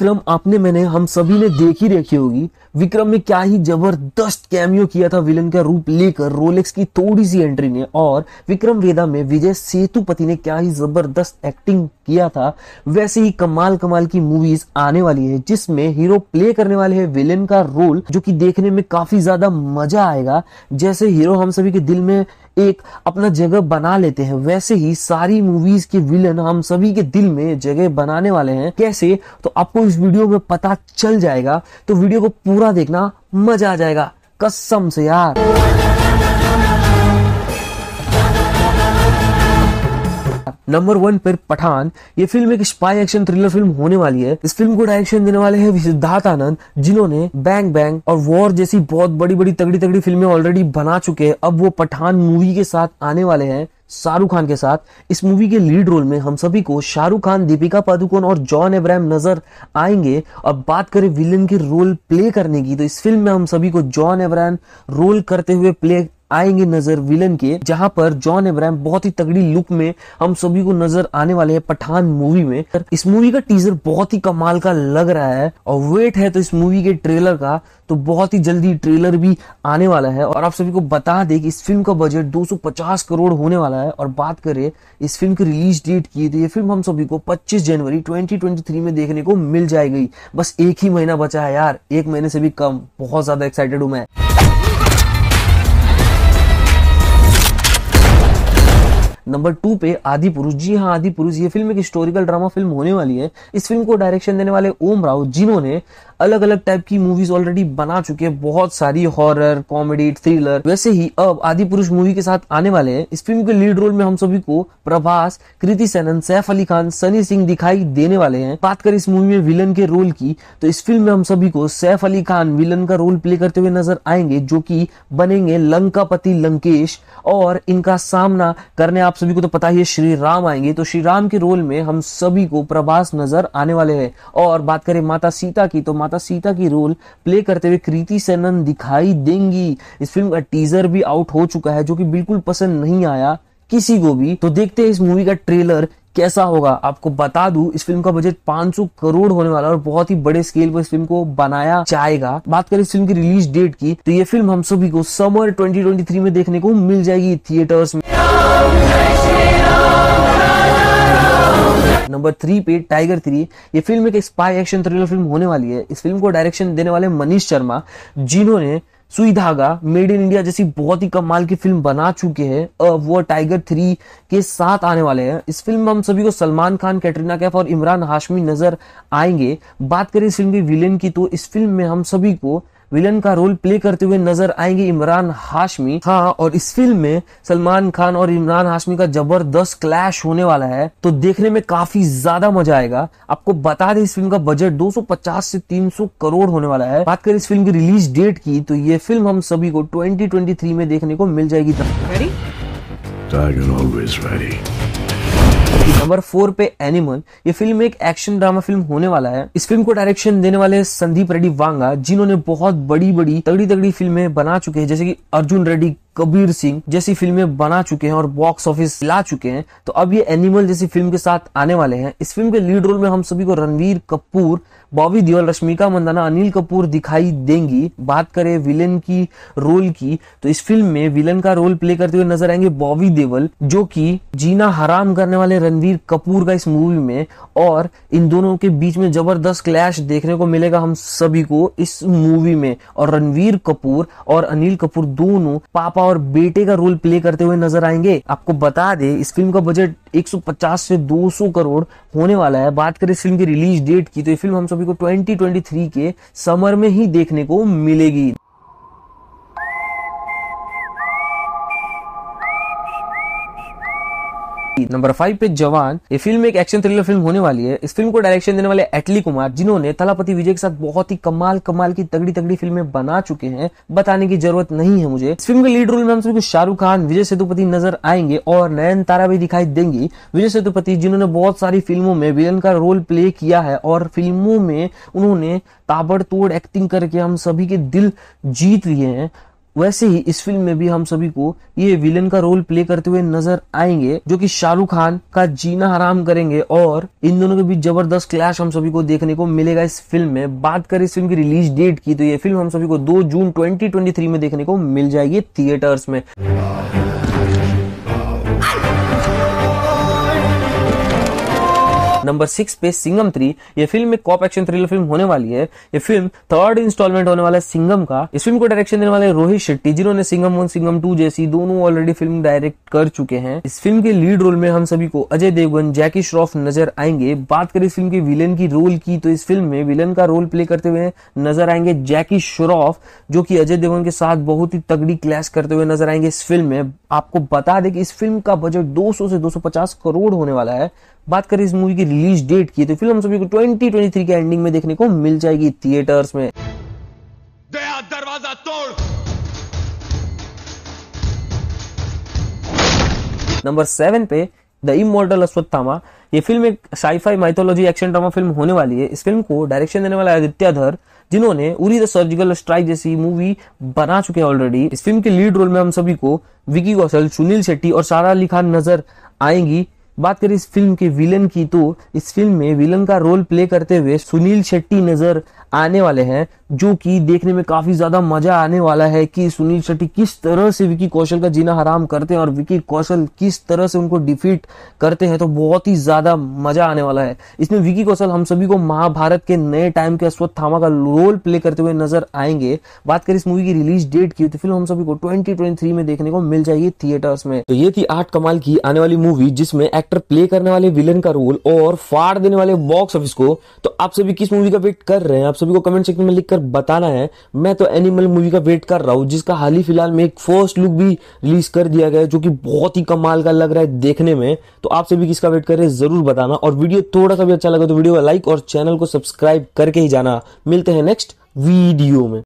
विक्रम आपने मैंने हम सभी ने देख ही रखी होगी विक्रम में क्या ही जबरदस्त कैमियो किया था विलन का रूप लेकर रोलेक्स की थोड़ी सी एंट्री ने और विक्रम वेदा में विजय सेतुपति ने क्या ही जबरदस्त एक्टिंग किया था वैसे ही कमाल कमाल की मूवीज आने वाली है जिसमें हीरो प्ले करने वाले हैं विलेन का रोल जो कि देखने में काफी ज्यादा मजा आएगा जैसे हीरो हम सभी के दिल में एक अपना जगह बना लेते हैं वैसे ही सारी मूवीज के विलन हम सभी के दिल में जगह बनाने वाले हैं कैसे तो आपको इस वीडियो में पता चल जाएगा तो वीडियो को पूरा देखना मजा आ जाएगा कसम से यार नंबर वन पर पठान ये फिल्म एक स्पाई एक्शन थ्रिलर फिल्म होने वाली है इस फिल्म को डायरेक्शन देने वाले हैं सिद्धार्थ आनंद जिन्होंने बैंग बैंग और वॉर जैसी बहुत बड़ी बड़ी तगड़ी तगड़ी फिल्में ऑलरेडी बना चुके हैं अब वो पठान मूवी के साथ आने वाले हैं शाहरुख खान के साथ इस मूवी के लीड रोल में हम सभी को शाहरुख खान दीपिका पादुकोण और जॉन एब्राहम नजर आएंगे और बात करें विलन के रोल प्ले करने की तो इस फिल्म में हम सभी को जॉन एब्राहम रोल करते हुए प्ले आएंगे नजर विलन के जहां पर जॉन एब्राहम बहुत ही तगड़ी लुक में हम सभी को नजर आने वाले हैं पठान मूवी में इस मूवी का टीजर बहुत ही कमाल का लग रहा है और वेट है तो इस मूवी के ट्रेलर का तो बहुत ही जल्दी ट्रेलर भी आने वाला है और आप सभी को बता दें कि इस फिल्म का बजट 250 करोड़ होने वाला है और बात करें इस फिल्म की रिलीज डेट की तो ये फिल्म हम सभी को 25 जनवरी 2023 में देखने को मिल जाएगी बस एक ही महीना बचा है यार एक महीने से भी कम बहुत ज्यादा एक्साइटेड हूं मैं नंबर टू पे आदि पुरुष जी हाँ आदि पुरुष ये फिल्म एक हिस्टोरिकल ड्रामा फिल्म होने वाली है इस फिल्म को डायरेक्शन देने वाले ओम राव जिन्होंने अलग अलग टाइप की मूवीज ऑलरेडी बना चुके हैं बहुत सारी हॉरर कॉमेडी थ्रिलर वैसे ही अब आदि पुरुष मूवी के साथ आने वाले हैं इस फिल्म के लीड रोल में हम सभी को प्रभास कृति सेनन सैफ अली खान सनी सिंह दिखाई देने वाले हैं बात करें इस मूवी में विलन के रोल की तो इस फिल्म में हम सभी को सैफ अली खान विलन का रोल प्ले करते हुए नजर आएंगे जो की बनेंगे पति लंकेश और इनका सामना करने आप सभी को तो पता ही है श्री राम आएंगे तो श्री राम के रोल में हम सभी को प्रभास नजर आने वाले हैं और बात करें माता सीता की तो माता माता सीता की रोल प्ले करते हुए कृति सेनन दिखाई देंगी इस फिल्म का टीजर भी आउट हो चुका है जो कि बिल्कुल पसंद नहीं आया किसी को भी तो देखते हैं इस मूवी का ट्रेलर कैसा होगा आपको बता दू इस फिल्म का बजट 500 करोड़ होने वाला और बहुत ही बड़े स्केल पर इस फिल्म को बनाया जाएगा बात करें इस फिल्म की रिलीज डेट की तो ये फिल्म हम सभी को समर 2023 में देखने को मिल जाएगी थिएटर्स में नंबर थ्री पे टाइगर थ्री ये फिल्म एक स्पाई एक्शन थ्रिलर फिल्म होने वाली है इस फिल्म को डायरेक्शन देने वाले मनीष शर्मा जिन्होंने सुई धागा मेड इन इंडिया जैसी बहुत ही कमाल की फिल्म बना चुके हैं अब वो टाइगर थ्री के साथ आने वाले हैं इस फिल्म में हम सभी को सलमान खान कैटरीना कैफ और इमरान हाशमी नजर आएंगे बात करें इस फिल्म के विलेन की तो इस फिल्म में हम सभी को विलन का रोल प्ले करते हुए नजर आएंगे इमरान हाशमी हाँ और इस फिल्म में सलमान खान और इमरान हाशमी का जबरदस्त क्लैश होने वाला है तो देखने में काफी ज्यादा मजा आएगा आपको बता दें इस फिल्म का बजट 250 से 300 करोड़ होने वाला है बात करें इस फिल्म की रिलीज डेट की तो ये फिल्म हम सभी को ट्वेंटी में देखने को मिल जाएगी नंबर फोर पे एनिमल ये फिल्म एक एक्शन ड्रामा फिल्म होने वाला है इस फिल्म को डायरेक्शन देने वाले संदीप रेड्डी वांगा जिन्होंने बहुत बड़ी बड़ी तगड़ी तगड़ी फिल्में बना चुके हैं जैसे कि अर्जुन रेड्डी कबीर सिंह जैसी फिल्में बना चुके हैं और बॉक्स ऑफिस ला चुके हैं तो अब ये एनिमल जैसी फिल्म के साथ आने वाले हैं इस फिल्म के लीड रोल में हम सभी को रणवीर कपूर बॉबी देओल रश्मिका मंदाना अनिल कपूर दिखाई देंगी बात करें विलेन की रोल की तो इस फिल्म में विलन का रोल प्ले करते हुए नजर आएंगे बॉबी देवल जो कि जीना हराम करने वाले रणवीर कपूर का इस मूवी में और इन दोनों के बीच में जबरदस्त क्लैश देखने को मिलेगा हम सभी को इस मूवी में और रणवीर कपूर और अनिल कपूर दोनों पापा और बेटे का रोल प्ले करते हुए नजर आएंगे आपको बता दे इस फिल्म का बजट 150 से 200 करोड़ होने वाला है बात करें इस फिल्म की रिलीज डेट की तो ये फिल्म हम सभी को 2023 के समर में ही देखने को मिलेगी नंबर फाइव पे जवान ये फिल्म एक एक्शन थ्रिलर फिल्म होने वाली है इस फिल्म को डायरेक्शन देने वाले एटली कुमार जिन्होंने तलापति विजय के साथ बहुत ही कमाल कमाल की तगड़ी तगड़ी फिल्में बना चुके हैं बताने की जरूरत नहीं है मुझे इस फिल्म के लीड रोल में हम सबको शाहरुख खान विजय सेतुपति नजर आएंगे और नयन तारा भी दिखाई देंगी विजय सेतुपति जिन्होंने बहुत सारी फिल्मों में विलन का रोल प्ले किया है और फिल्मों में उन्होंने ताबड़तोड़ एक्टिंग करके हम सभी के दिल जीत लिए हैं वैसे ही इस फिल्म में भी हम सभी को ये विलन का रोल प्ले करते हुए नजर आएंगे जो कि शाहरुख खान का जीना हराम करेंगे और इन दोनों के बीच जबरदस्त क्लैश हम सभी को देखने को मिलेगा इस फिल्म में बात करें इस फिल्म की रिलीज डेट की तो ये फिल्म हम सभी को दो जून ट्वेंटी में देखने को मिल जाएगी थिएटर्स में नंबर सिक्स पे सिंगम थ्री ये फिल्म एक कॉप एक्शन थ्रिलर फिल्म होने वाली है ये फिल्म थर्ड इंस्टॉलमेंट होने वाला है सिंगम का इस फिल्म को डायरेक्शन देने वाले रोहित शेट्टी जिन्होंने सिंगम वन सिंगम टू जैसी दोनों ऑलरेडी फिल्म डायरेक्ट कर चुके हैं इस फिल्म के लीड रोल में हम सभी को अजय देवगन जैकी श्रॉफ नजर आएंगे बात करें इस फिल्म के विलन की रोल की तो इस फिल्म में विलन का रोल प्ले करते हुए नजर आएंगे जैकी श्रॉफ जो की अजय देवगन के साथ बहुत ही तगड़ी क्लैश करते हुए नजर आएंगे इस फिल्म में आपको बता दें कि इस फिल्म का बजट 200 से 250 करोड़ होने वाला है बात करें इस मूवी की रिलीज डेट की तो फिल्म हम सभी को 2023 के एंडिंग में देखने को मिल जाएगी थिएटर्स में दया दरवाजा तोड़ नंबर सेवन पे द इमोर्टल अश्वत्थामा ये फिल्म एक sci fi mythology action drama film होने वाली है इस फिल्म को डायरेक्शन देने वाला आदित्य धर जिन्होंने उरी द सर्जिकल स्ट्राइक जैसी मूवी बना चुके हैं ऑलरेडी इस फिल्म के लीड रोल में हम सभी को विकी कौशल सुनील शेट्टी और सारा अली खान नजर आएंगी बात करें इस फिल्म के विलन की तो इस फिल्म में विलन का रोल प्ले करते हुए सुनील शेट्टी नजर आने वाले हैं जो कि देखने में काफी ज्यादा मजा आने वाला है कि सुनील शेट्टी किस तरह से विकी कौशल का जीना हराम करते हैं और विकी कौशल किस तरह से उनको डिफीट करते हैं तो बहुत ही ज्यादा मजा आने वाला है इसमें विकी कौशल हम सभी को महाभारत के नए टाइम के अश्वत्थामा का रोल प्ले करते हुए नजर आएंगे बात करें इस मूवी की रिलीज डेट की तो फिल्म हम सभी को ट्वेंटी में देखने को मिल जाएगी थिएटर्स में तो ये थी आठ कमाल की आने वाली मूवी जिसमें एक्टर प्ले करने वाले विलन का रोल और फाड़ देने वाले बॉक्स ऑफिस को तो आप सभी किस मूवी का वेट कर रहे हैं आप सभी को कमेंट सेक्शन में लिखकर बताना है मैं तो एनिमल मूवी का वेट कर रहा हूँ जिसका हाल ही फिलहाल में एक फर्स्ट लुक भी रिलीज कर दिया गया है जो कि बहुत ही कमाल का लग रहा है देखने में तो आप सभी किसका वेट कर रहे हैं जरूर बताना और वीडियो थोड़ा सा भी अच्छा लगा तो वीडियो को लाइक और चैनल को सब्सक्राइब करके ही जाना मिलते हैं नेक्स्ट वीडियो में